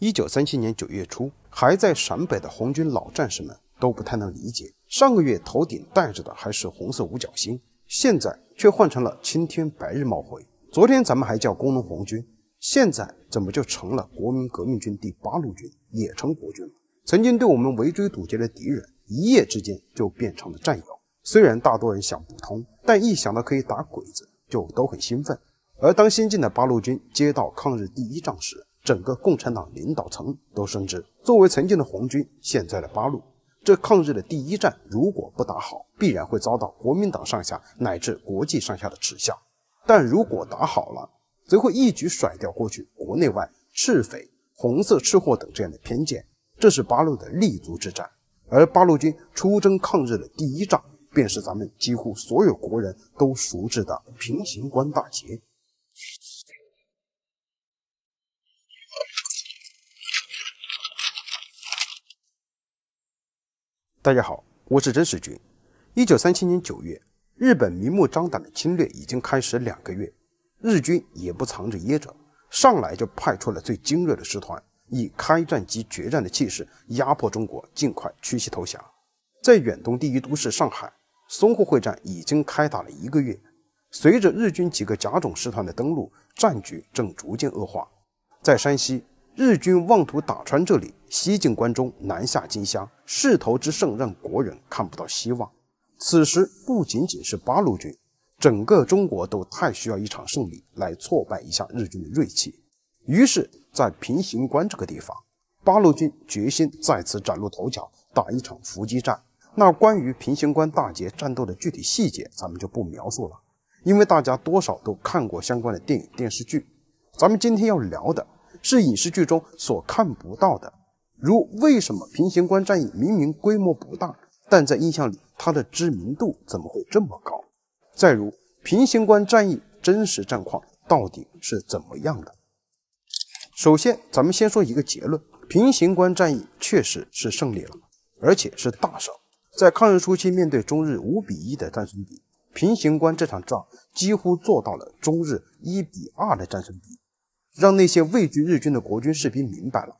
一九三七年九月初，还在陕北的红军老战士们都不太能理解，上个月头顶戴着的还是红色五角星，现在却换成了青天白日帽徽。昨天咱们还叫工农红军，现在怎么就成了国民革命军第八路军，也称国军了？曾经对我们围追堵截的敌人，一夜之间就变成了战友。虽然大多人想不通，但一想到可以打鬼子，就都很兴奋。而当新进的八路军接到抗日第一仗时，整个共产党领导层都深知，作为曾经的红军，现在的八路，这抗日的第一战如果不打好，必然会遭到国民党上下乃至国际上下的耻笑。但如果打好了，则会一举甩掉过去国内外“赤匪”“红色吃货”等这样的偏见。这是八路的立足之战，而八路军出征抗日的第一仗，便是咱们几乎所有国人都熟知的平型关大捷。大家好，我是甄世军。一九三七年九月，日本明目张胆的侵略已经开始两个月，日军也不藏着掖着，上来就派出了最精锐的师团，以开战即决战的气势压迫中国，尽快屈膝投降。在远东第一都市上海，淞沪会战已经开打了一个月，随着日军几个甲种师团的登陆，战局正逐渐恶化。在山西，日军妄图打穿这里。西进关中，南下金乡，势头之盛让国人看不到希望。此时不仅仅是八路军，整个中国都太需要一场胜利来挫败一下日军的锐气。于是，在平型关这个地方，八路军决心再次崭露头角，打一场伏击战。那关于平型关大捷战斗的具体细节，咱们就不描述了，因为大家多少都看过相关的电影电视剧。咱们今天要聊的是影视剧中所看不到的。如为什么平型关战役明明规模不大，但在印象里它的知名度怎么会这么高？再如平型关战役真实战况到底是怎么样的？首先，咱们先说一个结论：平型关战役确实是胜利了，而且是大胜。在抗日初期，面对中日五比一的战争比，平型关这场仗几乎做到了中日一比二的战胜比，让那些畏惧日军的国军士兵明白了。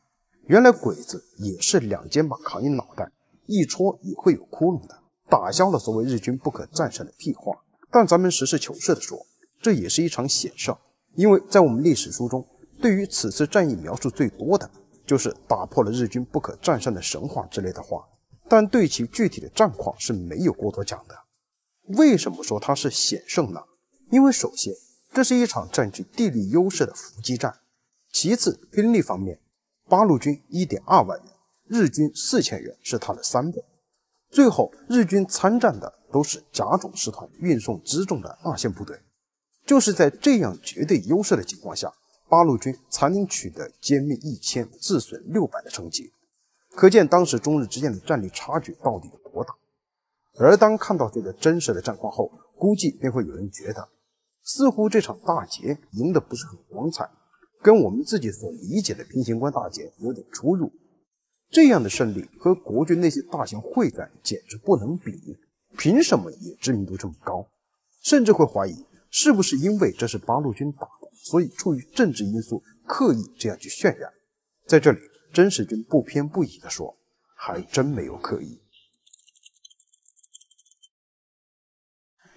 原来鬼子也是两肩膀扛一脑袋，一戳也会有窟窿的，打消了所谓日军不可战胜的屁话。但咱们实事求是地说，这也是一场险胜，因为在我们历史书中，对于此次战役描述最多的就是打破了日军不可战胜的神话之类的话，但对其具体的战况是没有过多讲的。为什么说它是险胜呢？因为首先，这是一场占据地理优势的伏击战；其次，兵力方面。八路军一点二万人，日军四千人，是他的三倍。最后，日军参战的都是甲种师团运送辎重的二线部队。就是在这样绝对优势的情况下，八路军才能取得歼灭一千、自损六百的成绩。可见当时中日之间的战力差距到底有多大。而当看到这个真实的战况后，估计便会有人觉得，似乎这场大捷赢得不是很光彩。跟我们自己所理解的平型关大捷有点出入，这样的胜利和国军那些大型会战简直不能比，凭什么也知名度这么高？甚至会怀疑是不是因为这是八路军打的，所以出于政治因素刻意这样去渲染？在这里，真实军不偏不倚的说，还真没有刻意。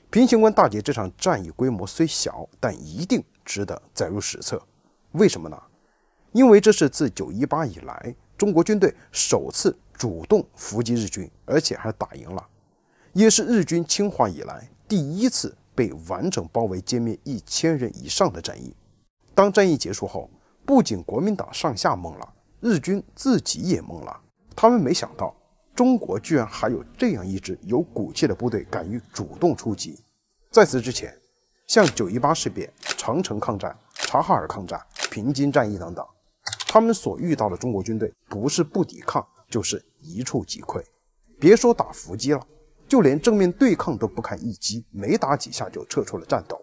平型关大捷这场战役规模虽小，但一定值得载入史册。为什么呢？因为这是自九一八以来中国军队首次主动伏击日军，而且还打赢了，也是日军侵华以来第一次被完整包围歼灭一千人以上的战役。当战役结束后，不仅国民党上下懵了，日军自己也懵了，他们没想到中国居然还有这样一支有骨气的部队敢于主动出击。在此之前，像九一八事变、长城抗战、察哈尔抗战。平津战役等等，他们所遇到的中国军队不是不抵抗，就是一触即溃。别说打伏击了，就连正面对抗都不堪一击，没打几下就撤出了战斗。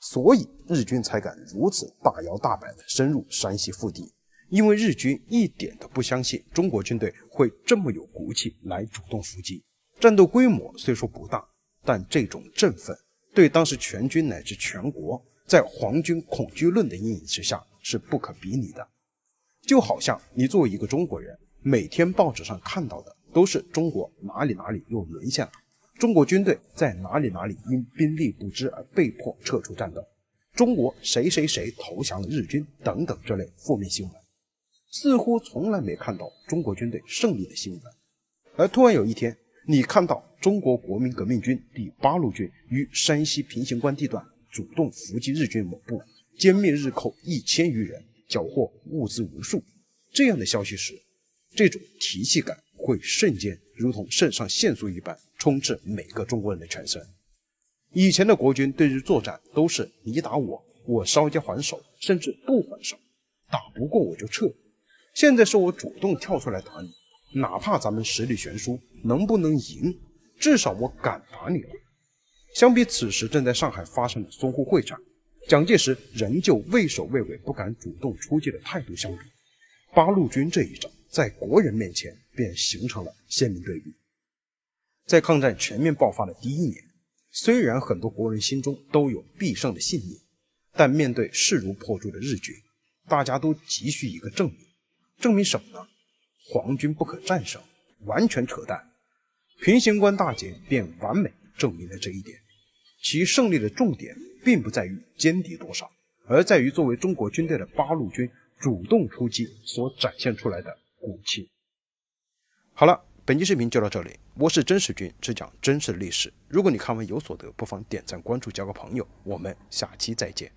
所以日军才敢如此大摇大摆地深入山西腹地，因为日军一点都不相信中国军队会这么有骨气来主动伏击。战斗规模虽说不大，但这种振奋对当时全军乃至全国在皇军恐惧论的阴影之下。是不可比拟的，就好像你作为一个中国人，每天报纸上看到的都是中国哪里哪里又沦陷了，中国军队在哪里哪里因兵力不支而被迫撤出战斗，中国谁谁谁投降了日军等等这类负面新闻，似乎从来没看到中国军队胜利的新闻，而突然有一天，你看到中国国民革命军第八路军于山西平型关地段主动伏击日军某部。歼灭日寇一千余人，缴获物资无数，这样的消息时，这种提气感会瞬间如同肾上腺素一般，充斥每个中国人的全身。以前的国军对于作战都是你打我，我稍加还手，甚至不还手，打不过我就撤。现在是我主动跳出来打你，哪怕咱们实力悬殊，能不能赢，至少我敢打你了。相比此时正在上海发生的淞沪会战。蒋介石仍旧畏首畏尾、不敢主动出击的态度相比，八路军这一仗在国人面前便形成了鲜明对比。在抗战全面爆发的第一年，虽然很多国人心中都有必胜的信念，但面对势如破竹的日军，大家都急需一个证明。证明什么呢？皇军不可战胜，完全扯淡。平型关大捷便完美证明了这一点。其胜利的重点并不在于歼敌多少，而在于作为中国军队的八路军主动出击所展现出来的骨气。好了，本期视频就到这里。我是真实军，只讲真实历史。如果你看完有所得，不妨点赞、关注、交个朋友。我们下期再见。